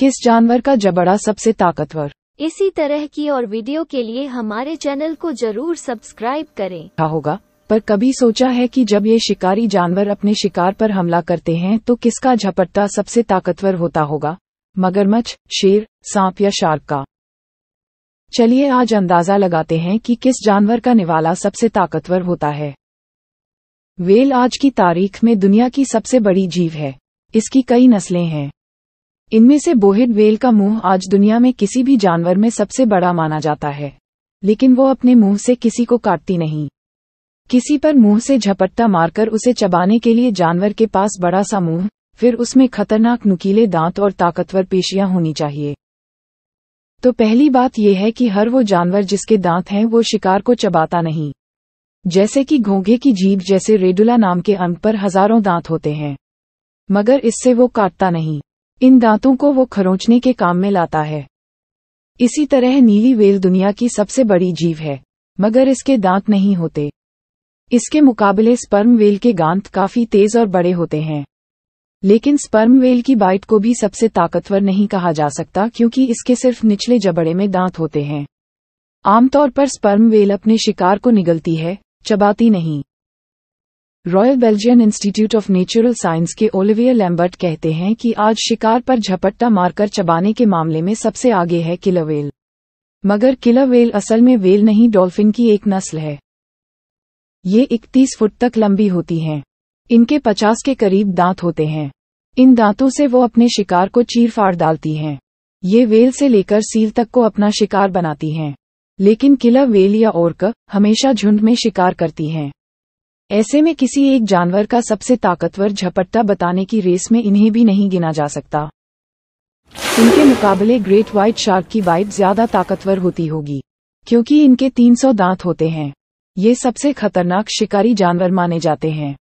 किस जानवर का जबड़ा सबसे ताकतवर इसी तरह की और वीडियो के लिए हमारे चैनल को जरूर सब्सक्राइब करें क्या होगा पर कभी सोचा है कि जब ये शिकारी जानवर अपने शिकार पर हमला करते हैं तो किसका झपट्टा सबसे ताकतवर होता होगा मगरमच्छ शेर सांप या शार्क का चलिए आज अंदाजा लगाते हैं कि किस जानवर का निवाला सबसे ताकतवर होता है वेल आज की तारीख में दुनिया की सबसे बड़ी जीव है इसकी कई नस्लें हैं इनमें से बोहिड वेल का मुंह आज दुनिया में किसी भी जानवर में सबसे बड़ा माना जाता है लेकिन वो अपने मुंह से किसी को काटती नहीं किसी पर मुंह से झपट्टा मारकर उसे चबाने के लिए जानवर के पास बड़ा सा मुंह फिर उसमें खतरनाक नुकीले दांत और ताकतवर पेशियां होनी चाहिए तो पहली बात यह है कि हर वो जानवर जिसके दांत हैं वो शिकार को चबाता नहीं जैसे कि घोंघे की जीभ जैसे रेडुला नाम के अंक पर हजारों दांत होते हैं मगर इससे वो काटता नहीं इन दांतों को वो खरोंचने के काम में लाता है इसी तरह नीली वेल दुनिया की सबसे बड़ी जीव है मगर इसके दांत नहीं होते इसके मुकाबले स्पर्म वेल के गांत काफी तेज और बड़े होते हैं लेकिन स्पर्म वेल की बाइट को भी सबसे ताकतवर नहीं कहा जा सकता क्योंकि इसके सिर्फ निचले जबड़े में दांत होते हैं आमतौर पर स्पर्म वेल अपने शिकार को निगलती है चबाती नहीं Royal Belgian Institute of Natural Science के ओलिवियर लैम्बर्ट कहते हैं कि आज शिकार पर झपट्टा मारकर चबाने के मामले में सबसे आगे है किलावेल मगर किला वेल असल में वेल नहीं डॉल्फिन की एक नस्ल है ये 31 फुट तक लंबी होती हैं इनके 50 के करीब दांत होते हैं इन दांतों से वो अपने शिकार को चीर फाड़ डालती हैं ये वेल से लेकर सील तक को अपना शिकार बनाती हैं लेकिन किला वेल या ओर्क हमेशा झुंड में शिकार करती हैं ऐसे में किसी एक जानवर का सबसे ताकतवर झपट्टा बताने की रेस में इन्हें भी नहीं गिना जा सकता इनके मुकाबले ग्रेट व्हाइट शार्क की बाइट ज्यादा ताकतवर होती होगी क्योंकि इनके 300 दांत होते हैं ये सबसे खतरनाक शिकारी जानवर माने जाते हैं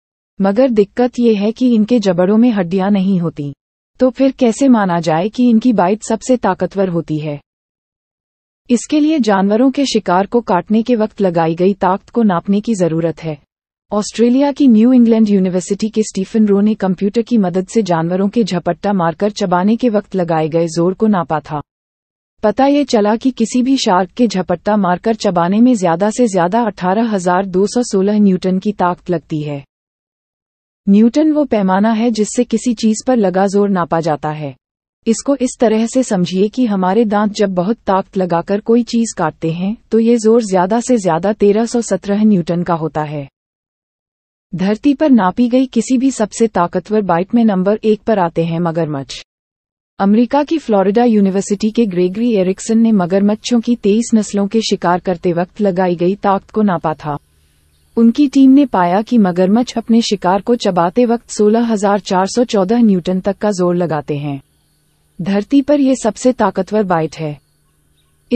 मगर दिक्कत ये है कि इनके जबड़ों में हड्डियां नहीं होती तो फिर कैसे माना जाए कि इनकी बाइट सबसे ताकतवर होती है इसके लिए जानवरों के शिकार को काटने के वक्त लगाई गई ताकत को नापने की जरूरत है ऑस्ट्रेलिया की न्यू इंग्लैंड यूनिवर्सिटी के स्टीफन रो ने कंप्यूटर की मदद से जानवरों के झपट्टा मारकर चबाने के वक्त लगाए गए जोर को नापा था पता ये चला कि किसी भी शार्क के झपट्टा मारकर चबाने में ज्यादा से ज्यादा 18,216 न्यूटन की ताकत लगती है न्यूटन वो पैमाना है जिससे किसी चीज पर लगा जोर नापा जाता है इसको इस तरह से समझिए कि हमारे दांत जब बहुत ताकत लगाकर कोई चीज काटते हैं तो ये जोर ज्यादा से ज्यादा 1317 न्यूटन का होता है धरती पर नापी गई किसी भी सबसे ताकतवर बाइट में नंबर एक पर आते हैं मगरमच्छ अमेरिका की फ्लोरिडा यूनिवर्सिटी के ग्रेगरी एरिक्सन ने मगरमच्छों की तेईस नस्लों के शिकार करते वक्त लगाई गई ताकत को नापा था उनकी टीम ने पाया कि मगरमच्छ अपने शिकार को चबाते वक्त 16,414 न्यूटन तक का जोर लगाते हैं धरती पर यह सबसे ताकतवर बाइट है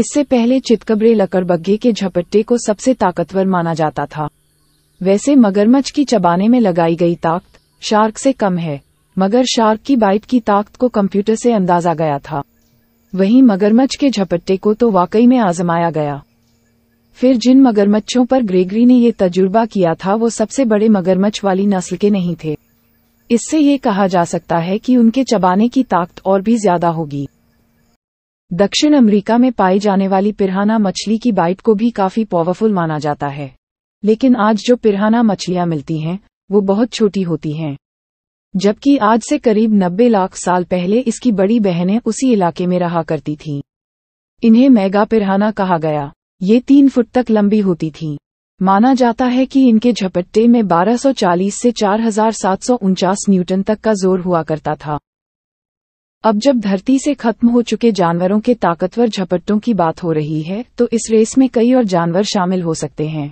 इससे पहले चितकबरे लकड़बग्घे के झपट्टे को सबसे ताकतवर माना जाता था वैसे मगरमच्छ की चबाने में लगाई गई ताकत शार्क से कम है मगर शार्क की बाइट की ताकत को कंप्यूटर से अंदाजा गया था वहीं मगरमच्छ के झपट्टे को तो वाकई में आजमाया गया फिर जिन मगरमच्छों पर ग्रेगरी ने ये तजुर्बा किया था वो सबसे बड़े मगरमच्छ वाली नस्ल के नहीं थे इससे ये कहा जा सकता है कि उनके चबाने की ताकत और भी ज्यादा होगी दक्षिण अमरीका में पाई जाने वाली पिरहाना मछली की बाइट को भी काफी पावरफुल माना जाता है लेकिन आज जो पिरहाना मछलियां मिलती हैं वो बहुत छोटी होती हैं जबकि आज से करीब 90 लाख साल पहले इसकी बड़ी बहनें उसी इलाके में रहा करती थीं इन्हें मैगा पिरहाना कहा गया ये तीन फुट तक लंबी होती थीं माना जाता है कि इनके झपट्टे में 1240 से चार न्यूटन तक का जोर हुआ करता था अब जब धरती से खत्म हो चुके जानवरों के ताकतवर झपट्टों की बात हो रही है तो इस रेस में कई और जानवर शामिल हो सकते हैं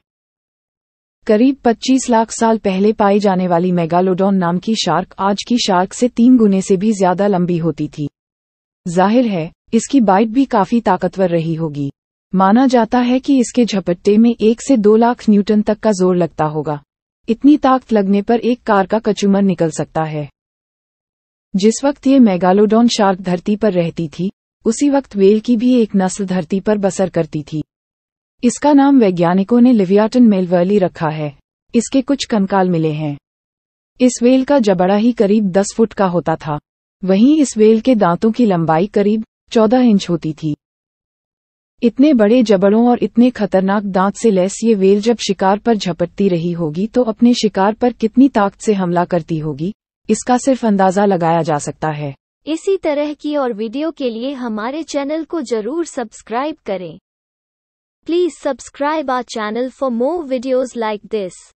करीब 25 लाख साल पहले पाई जाने वाली मेगालोडॉन नाम की शार्क आज की शार्क से तीन गुने से भी ज्यादा लंबी होती थी जाहिर है इसकी बाइट भी काफी ताकतवर रही होगी माना जाता है कि इसके झपट्टे में एक से दो लाख न्यूटन तक का जोर लगता होगा इतनी ताकत लगने पर एक कार का कचूमर निकल सकता है जिस वक्त ये मेगालोडॉन शार्क धरती पर रहती थी उसी वक्त वेल की भी एक नस्ल धरती पर बसर करती थी इसका नाम वैज्ञानिकों ने लिवियाटन मेलवर्ली रखा है इसके कुछ कंकाल मिले हैं इस वेल का जबड़ा ही करीब 10 फुट का होता था वहीं इस वेल के दांतों की लंबाई करीब 14 इंच होती थी इतने बड़े जबड़ों और इतने खतरनाक दांत से लैस ये वेल जब शिकार पर झपटती रही होगी तो अपने शिकार पर कितनी ताकत से हमला करती होगी इसका सिर्फ अंदाजा लगाया जा सकता है इसी तरह की और वीडियो के लिए हमारे चैनल को जरूर सब्सक्राइब करें Please subscribe our channel for more videos like this.